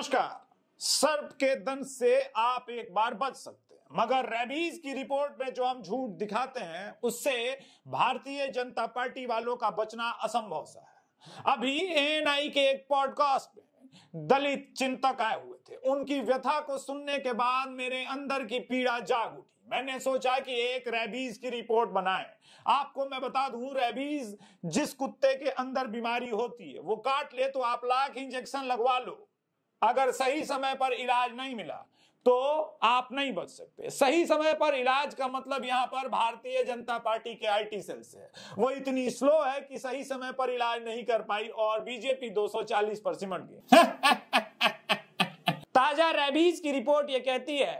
नमस्कार सर्प के दंश से आप एक बार बच सकते हैं मगर रेबीज की रिपोर्ट में जो हम झूठ दिखाते हैं उससे भारतीय जनता पार्टी वालों का बचना असंभव सा है अभी एएनआई के एक पॉडकास्ट में दलित चिंतक आए हुए थे उनकी व्यथा को सुनने के बाद मेरे अंदर की पीड़ा जाग उठी मैंने सोचा कि एक रेबीज की रिपोर्ट बनाए आपको मैं बता दूं रेबीज जिस कुत्ते के अंदर बीमारी होती है वो काट ले तो आप लाख इंजेक्शन लगवा लो अगर सही समय पर इलाज नहीं मिला तो आप नहीं बच सकते सही समय पर इलाज का मतलब यहां पर भारतीय जनता पार्टी के आईटी सेल से वो इतनी स्लो है कि सही समय पर इलाज नहीं कर पाई और बीजेपी 240 पर सिमट गई ताजा रेबीज की रिपोर्ट ये कहती है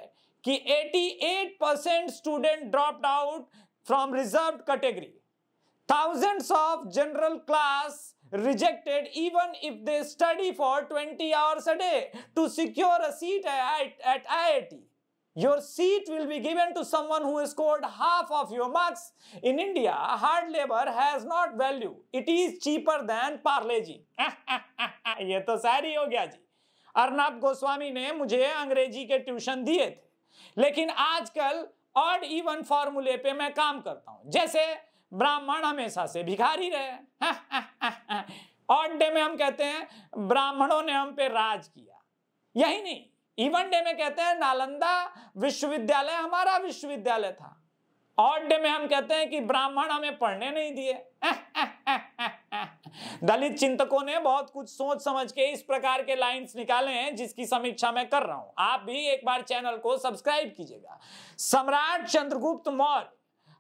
कि 88 percent student drop out from reserve category thousand of general class rejected even if they study for 20 hours a day to secure a seat at, at IIT. Your seat will be given to someone who has scored half of your marks. In India, hard labor has not value. It is cheaper than parle ji. ये तो सारी हो गया जी अर्नाब गोस्वामी ने मुझे अंग्रेजी के tuition दिए थे लेकिन आजकल ऑड इवन फॉर्मूले पे मैं काम करता हूं जैसे ब्राह्मण हमेशा से भिखारी रहे ऑड डे हाँ, हाँ, हाँ, में हम कहते हैं ब्राह्मणों ने हम पे राज किया यही नहीं इवन डे में कहते हैं नालंदा विश्वविद्यालय हमारा विश्वविद्यालय था ऑड डे में हम कहते हैं कि ब्राह्मण हमें पढ़ने नहीं दिए दलित चिंतकों ने बहुत कुछ सोच समझ के इस प्रकार के लाइंस निकाले हैं जिसकी समीक्षा मैं कर रहा हूं आप भी एक बार चैनल को सब्सक्राइब कीजिएगा सम्राट चंद्रगुप्त मौर्य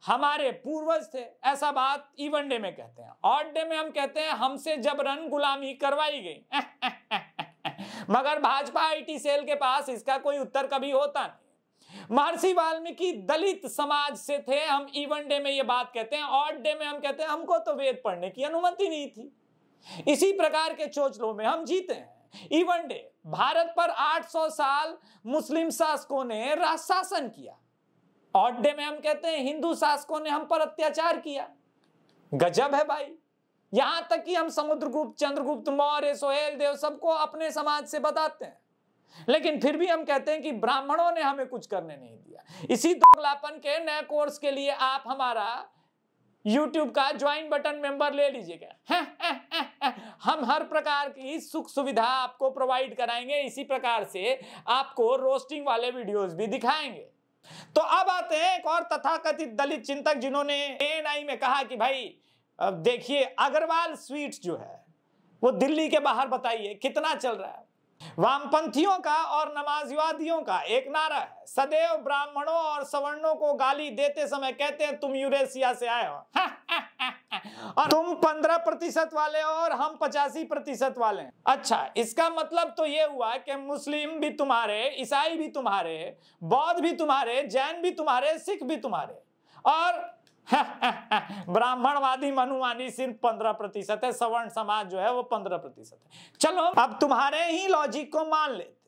हमारे पूर्वज थे ऐसा बात इवन डे में कहते हैं ऑड डे में हम कहते हैं हमसे रन गुलामी करवाई गई मगर भाजपा आईटी सेल के पास इसका कोई उत्तर कभी होता नहीं महर्षि वाल्मीकि दलित समाज से थे हम इवन डे में ये बात कहते हैं ऑड डे में हम कहते हैं हमको तो वेद पढ़ने की अनुमति नहीं थी इसी प्रकार के चोचलों में हम जीते हैं इवन डे भारत पर 800 साल मुस्लिम शासकों ने शासन किया आठ डे में हम कहते हैं हिंदू शासकों ने हम पर अत्याचार किया गजब है भाई यहां तक कि हम समुद्रगुप्त चंद्रगुप्त मौर्य सोहेल देव सबको अपने समाज से बताते हैं लेकिन फिर भी हम कहते हैं कि ब्राह्मणों ने हमें कुछ करने नहीं दिया इसी दोगलापन के नए कोर्स के लिए आप हमारा यूट्यूब का ज्वाइन बटन मेंबर ले लीजिएगा हम हर प्रकार की सुख सुविधा आपको प्रोवाइड कराएंगे इसी प्रकार से आपको रोस्टिंग वाले वीडियोस भी दिखाएंगे तो अब आते हैं एक और तथाकथित दलित चिंतक जिन्होंने एएनआई में कहा कि भाई अब देखिए अग्रवाल स्वीट जो है वो दिल्ली के बाहर बताइए कितना चल रहा है वामपंथियों का और नमाजवादियों का एक नारा है सदैव ब्राह्मणों और सवर्णों को गाली देते समय कहते हैं तुम यूरेशिया से आए हो और तुम पंद्रह प्रतिशत वाले हो और हम पचासी प्रतिशत वाले हैं अच्छा इसका मतलब तो ये हुआ कि मुस्लिम भी तुम्हारे ईसाई भी तुम्हारे बौद्ध भी तुम्हारे जैन भी तुम्हारे सिख भी तुम्हारे और ब्राह्मणवादी मनुवादी सिर्फ पंद्रह प्रतिशत है सवर्ण समाज जो है वो पंद्रह प्रतिशत है चलो अब तुम्हारे ही लॉजिक को मान लेते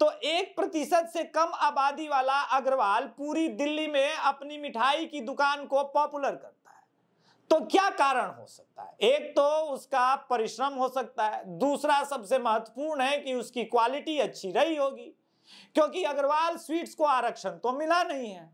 तो एक प्रतिशत से कम आबादी वाला अग्रवाल पूरी दिल्ली में अपनी मिठाई की दुकान को पॉपुलर करता है तो क्या कारण हो सकता है एक तो उसका परिश्रम हो सकता है दूसरा सबसे महत्वपूर्ण है कि उसकी क्वालिटी अच्छी रही होगी क्योंकि अग्रवाल स्वीट्स को आरक्षण तो मिला नहीं है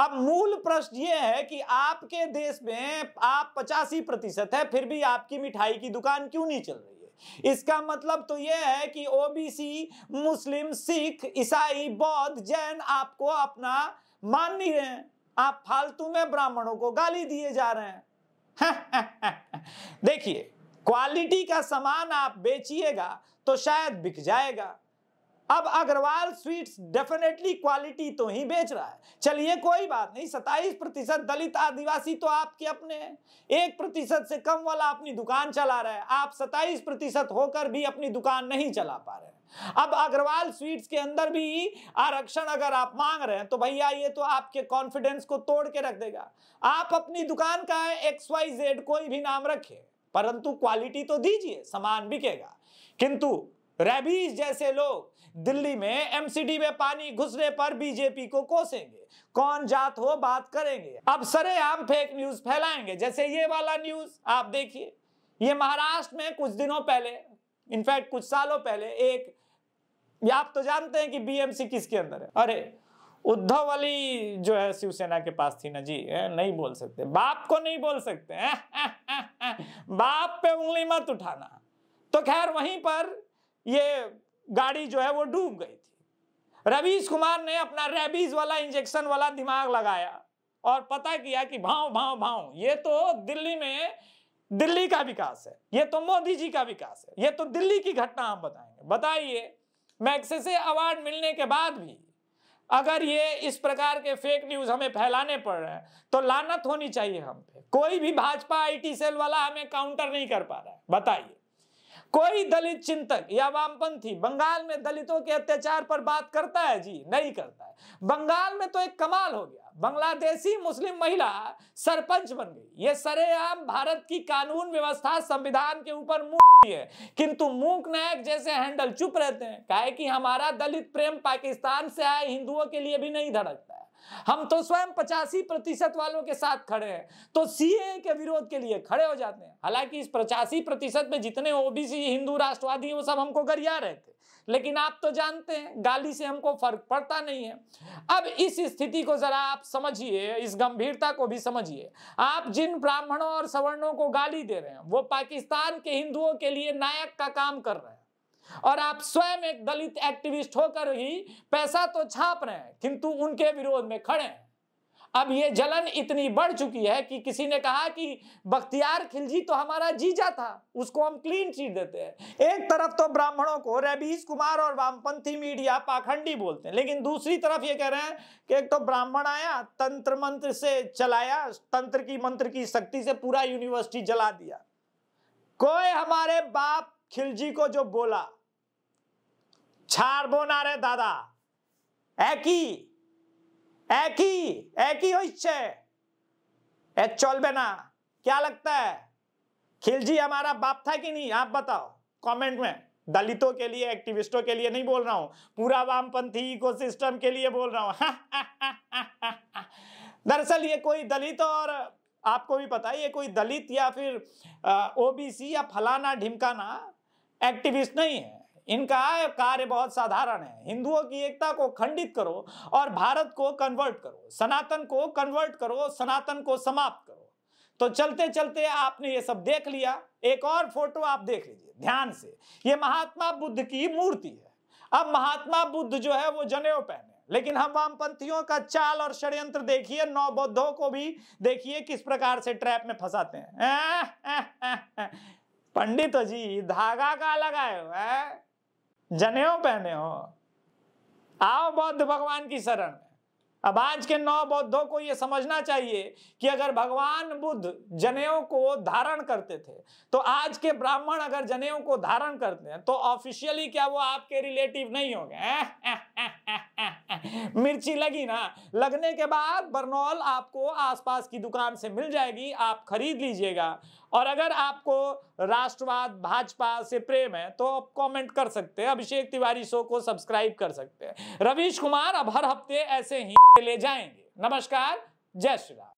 अब मूल प्रश्न यह है कि आपके देश में आप पचासी प्रतिशत है फिर भी आपकी मिठाई की दुकान क्यों नहीं चल रही है इसका मतलब तो यह है कि ओबीसी मुस्लिम सिख ईसाई बौद्ध जैन आपको अपना मान नहीं रहे आप फालतू में ब्राह्मणों को गाली दिए जा रहे हैं देखिए क्वालिटी का सामान आप बेचिएगा तो शायद बिक जाएगा अब अग्रवाल स्वीट्स डेफिनेटली क्वालिटी तो ही बेच रहा है चलिए कोई बात नहीं सत्ताईस प्रतिशत दलित आदिवासी तो आपके अपने हैं एक प्रतिशत से कम वाला अपनी दुकान चला रहा है आप सत्ताईस प्रतिशत होकर भी अपनी दुकान नहीं चला पा रहे अब अग्रवाल स्वीट्स के अंदर भी आरक्षण अगर आप मांग रहे हैं तो भैया ये तो आपके कॉन्फिडेंस को तोड़ के रख देगा आप अपनी दुकान का एक्स वाई जेड कोई भी नाम रखे परंतु क्वालिटी तो दीजिए सामान बिकेगा किंतु रेबीज जैसे लोग दिल्ली में एमसीडी में पानी घुसने पर बीजेपी को कोसेंगे कौन जात हो बात करेंगे अब सरे आम फेक न्यूज फैलाएंगे जैसे ये वाला न्यूज आप देखिए ये महाराष्ट्र में कुछ दिनों पहले इनफैक्ट कुछ सालों पहले एक आप तो जानते हैं कि बीएमसी किसके अंदर है अरे उद्धव वाली जो है शिवसेना के पास थी ना जी नहीं बोल सकते बाप को नहीं बोल सकते बाप पे उंगली मत उठाना तो खैर वहीं पर ये गाड़ी जो है वो डूब गई थी रवीश कुमार ने अपना रेबीज वाला इंजेक्शन वाला दिमाग लगाया और पता किया कि भाव भाव भाव ये तो दिल्ली में दिल्ली का विकास है ये तो मोदी जी का विकास है ये तो दिल्ली की घटना हम बताएंगे बताइए मैक्से से अवार्ड मिलने के बाद भी अगर ये इस प्रकार के फेक न्यूज हमें फैलाने पड़ रहे हैं तो लानत होनी चाहिए हम पे कोई भी भाजपा आईटी सेल वाला हमें काउंटर नहीं कर पा रहा है बताइए कोई दलित चिंतक या वामपंथी बंगाल में दलितों के अत्याचार पर बात करता है जी नहीं करता है बंगाल में तो एक कमाल हो गया बांग्लादेशी मुस्लिम महिला सरपंच बन गई ये सरेआम भारत की कानून व्यवस्था संविधान के ऊपर मुंह है किंतु मूक नायक जैसे हैंडल चुप रहते हैं काहे कि हमारा दलित प्रेम पाकिस्तान से आए हिंदुओं के लिए भी नहीं धड़कता है हम तो स्वयं पचासी प्रतिशत वालों के साथ खड़े हैं तो सीए के विरोध के लिए खड़े हो जाते हैं हालांकि इस पचासी प्रतिशत में जितने ओबीसी हिंदू राष्ट्रवादी वो सब हमको गरिया रहे थे लेकिन आप तो जानते हैं गाली से हमको फर्क पड़ता नहीं है अब इस स्थिति को जरा आप समझिए इस गंभीरता को भी समझिए आप जिन ब्राह्मणों और सवर्णों को गाली दे रहे हैं वो पाकिस्तान के हिंदुओं के लिए नायक का काम कर रहे हैं और आप स्वयं एक दलित एक्टिविस्ट होकर ही पैसा तो छाप रहे हैं किंतु उनके विरोध में खड़े हैं अब ये जलन इतनी बढ़ चुकी है कि किसी ने कहा कि बख्तियार खिलजी तो हमारा जीजा था उसको हम क्लीन चीट देते हैं एक तरफ तो ब्राह्मणों को रेबीज कुमार और वामपंथी मीडिया पाखंडी बोलते हैं लेकिन दूसरी तरफ ये कह रहे हैं कि एक तो ब्राह्मण आया तंत्र मंत्र से चलाया तंत्र की मंत्र की शक्ति से पूरा यूनिवर्सिटी जला दिया कोई हमारे बाप खिलजी को जो बोला ছাড়বো না রে দাদা একই একই একই হচ্ছে এ চলবে না क्या लगता है खिलजी हमारा बाप था कि नहीं आप बताओ कमेंट में दलितों के लिए एक्टिविस्टों के लिए नहीं बोल रहा हूं पूरा वामपंथी इकोसिस्टम के लिए बोल रहा हूं दरअसल ये कोई दलित और आपको भी पता है ये कोई दलित या फिर ओबीसी या फलाना ढिमकाना एक्टिविस्ट नहीं है इनका कार्य बहुत साधारण है हिंदुओं की एकता को खंडित करो और भारत को कन्वर्ट करो सनातन को कन्वर्ट करो सनातन को समाप्त करो तो चलते चलते आपने ये सब देख लिया एक और फोटो आप देख लीजिए ध्यान से ये महात्मा बुद्ध की मूर्ति है अब महात्मा बुद्ध जो है वो जने पहने लेकिन हम वामपंथियों का चाल और षड्यंत्र देखिए नौ बौद्धों को भी देखिए किस प्रकार से ट्रैप में फंसाते हैं पंडित जी धागा का लगाए हुआ है जने हो पहने हो आओ बौद्ध भगवान की शरण अब आज के नौ बौद्धों को यह समझना चाहिए कि अगर भगवान बुद्ध जनेऊ को धारण करते थे तो आज के ब्राह्मण अगर जनेऊ को धारण करते हैं तो ऑफिशियली क्या वो आपके रिलेटिव नहीं होंगे मिर्ची लगी ना लगने के बाद बर्नौल आपको आसपास की दुकान से मिल जाएगी आप खरीद लीजिएगा और अगर आपको राष्ट्रवाद भाजपा से प्रेम है तो आप कमेंट कर सकते हैं अभिषेक तिवारी शो को सब्सक्राइब कर सकते हैं रवीश कुमार अब हर हफ्ते ऐसे ही ले जाएंगे नमस्कार जय श्री राम